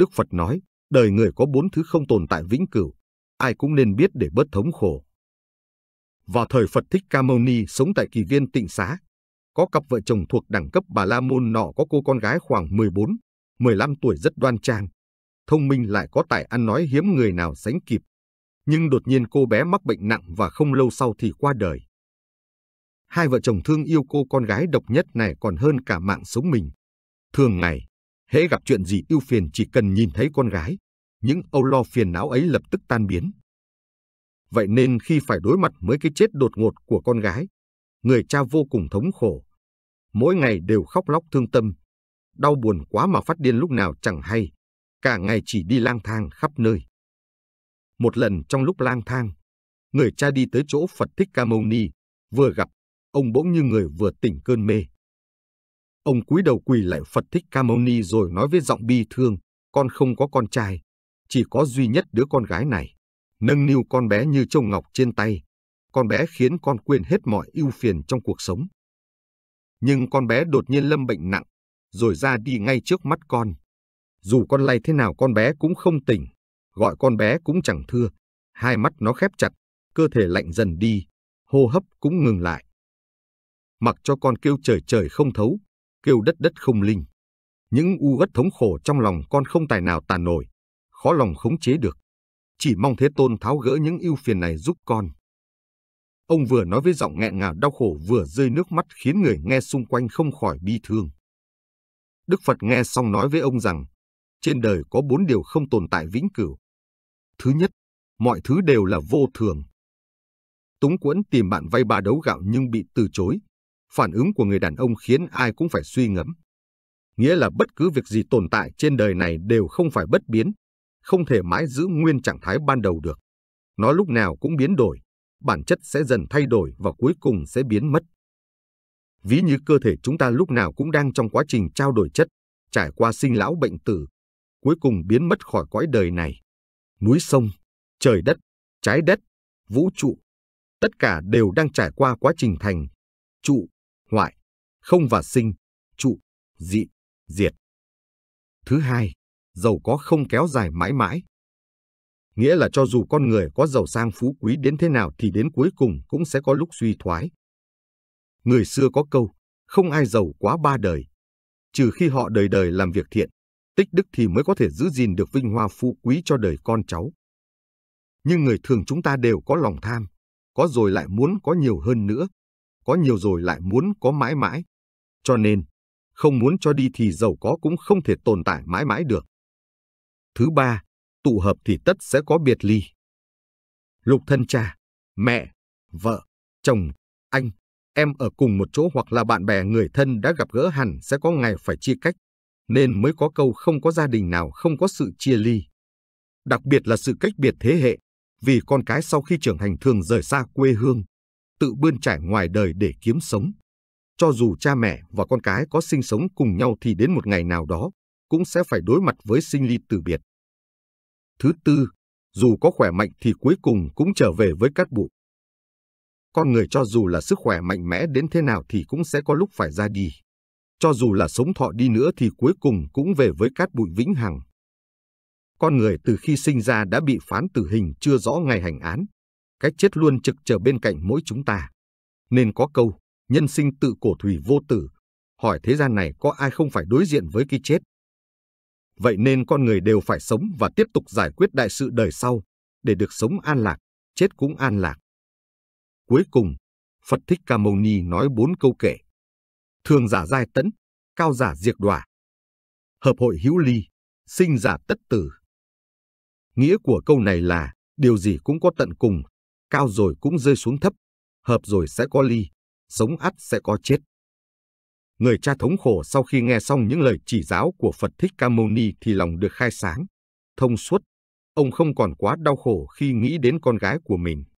Đức Phật nói, đời người có bốn thứ không tồn tại vĩnh cửu, ai cũng nên biết để bớt thống khổ. Vào thời Phật Thích Ca Mâu Ni sống tại kỳ viên tịnh xá, có cặp vợ chồng thuộc đẳng cấp Bà La Môn nọ có cô con gái khoảng 14, 15 tuổi rất đoan trang, thông minh lại có tài ăn nói hiếm người nào sánh kịp. Nhưng đột nhiên cô bé mắc bệnh nặng và không lâu sau thì qua đời. Hai vợ chồng thương yêu cô con gái độc nhất này còn hơn cả mạng sống mình. Thường ngày, hễ gặp chuyện gì ưu phiền chỉ cần nhìn thấy con gái, những âu lo phiền não ấy lập tức tan biến. Vậy nên khi phải đối mặt với cái chết đột ngột của con gái, người cha vô cùng thống khổ. Mỗi ngày đều khóc lóc thương tâm, đau buồn quá mà phát điên lúc nào chẳng hay, cả ngày chỉ đi lang thang khắp nơi. Một lần trong lúc lang thang, người cha đi tới chỗ Phật Thích Ca Mâu Ni, vừa gặp, ông bỗng như người vừa tỉnh cơn mê. Ông cúi đầu quỳ lại Phật Thích Ca Mâu Ni rồi nói với giọng bi thương, con không có con trai, chỉ có duy nhất đứa con gái này. Nâng niu con bé như châu ngọc trên tay, con bé khiến con quên hết mọi ưu phiền trong cuộc sống. Nhưng con bé đột nhiên lâm bệnh nặng, rồi ra đi ngay trước mắt con. Dù con lay thế nào con bé cũng không tỉnh, gọi con bé cũng chẳng thưa. Hai mắt nó khép chặt, cơ thể lạnh dần đi, hô hấp cũng ngừng lại. Mặc cho con kêu trời trời không thấu, kêu đất đất không linh. Những u uất thống khổ trong lòng con không tài nào tàn nổi, khó lòng khống chế được. Chỉ mong Thế Tôn tháo gỡ những ưu phiền này giúp con. Ông vừa nói với giọng nghẹn ngào đau khổ vừa rơi nước mắt khiến người nghe xung quanh không khỏi bi thương. Đức Phật nghe xong nói với ông rằng, trên đời có bốn điều không tồn tại vĩnh cửu. Thứ nhất, mọi thứ đều là vô thường. Túng Quẫn tìm bạn vay ba đấu gạo nhưng bị từ chối phản ứng của người đàn ông khiến ai cũng phải suy ngẫm. Nghĩa là bất cứ việc gì tồn tại trên đời này đều không phải bất biến, không thể mãi giữ nguyên trạng thái ban đầu được. Nó lúc nào cũng biến đổi, bản chất sẽ dần thay đổi và cuối cùng sẽ biến mất. Ví như cơ thể chúng ta lúc nào cũng đang trong quá trình trao đổi chất, trải qua sinh lão bệnh tử, cuối cùng biến mất khỏi cõi đời này. Núi sông, trời đất, trái đất, vũ trụ, tất cả đều đang trải qua quá trình thành trụ hoại, không và sinh, trụ, dị, diệt. Thứ hai, giàu có không kéo dài mãi mãi. Nghĩa là cho dù con người có giàu sang phú quý đến thế nào thì đến cuối cùng cũng sẽ có lúc suy thoái. Người xưa có câu, không ai giàu quá ba đời, trừ khi họ đời đời làm việc thiện, tích đức thì mới có thể giữ gìn được vinh hoa phú quý cho đời con cháu. Nhưng người thường chúng ta đều có lòng tham, có rồi lại muốn có nhiều hơn nữa, có nhiều rồi lại muốn có mãi mãi. Cho nên, không muốn cho đi thì giàu có cũng không thể tồn tại mãi mãi được. Thứ ba, tụ hợp thì tất sẽ có biệt ly. Lục thân cha, mẹ, vợ, chồng, anh, em ở cùng một chỗ hoặc là bạn bè người thân đã gặp gỡ hẳn sẽ có ngày phải chia cách, nên mới có câu không có gia đình nào không có sự chia ly. Đặc biệt là sự cách biệt thế hệ, vì con cái sau khi trưởng thành thường rời xa quê hương, tự bươn trải ngoài đời để kiếm sống. Cho dù cha mẹ và con cái có sinh sống cùng nhau thì đến một ngày nào đó cũng sẽ phải đối mặt với sinh ly tử biệt. Thứ tư, dù có khỏe mạnh thì cuối cùng cũng trở về với cát bụi. Con người cho dù là sức khỏe mạnh mẽ đến thế nào thì cũng sẽ có lúc phải ra đi. Cho dù là sống thọ đi nữa thì cuối cùng cũng về với cát bụi vĩnh hằng. Con người từ khi sinh ra đã bị phán tử hình chưa rõ ngày hành án, cái chết luôn trực chờ bên cạnh mỗi chúng ta. Nên có câu, nhân sinh tự cổ thủy vô tử, hỏi thế gian này có ai không phải đối diện với cái chết. Vậy nên con người đều phải sống và tiếp tục giải quyết đại sự đời sau, để được sống an lạc, chết cũng an lạc. Cuối cùng, Phật Thích Ca Mâu Ni nói bốn câu kể. Thường giả giai tấn, cao giả diệt đỏa. Hợp hội hữu ly, sinh giả tất tử. Nghĩa của câu này là, điều gì cũng có tận cùng, cao rồi cũng rơi xuống thấp, hợp rồi sẽ có ly, sống ắt sẽ có chết. Người cha thống khổ sau khi nghe xong những lời chỉ giáo của Phật Thích Ca Mâu Ni thì lòng được khai sáng, thông suốt. Ông không còn quá đau khổ khi nghĩ đến con gái của mình.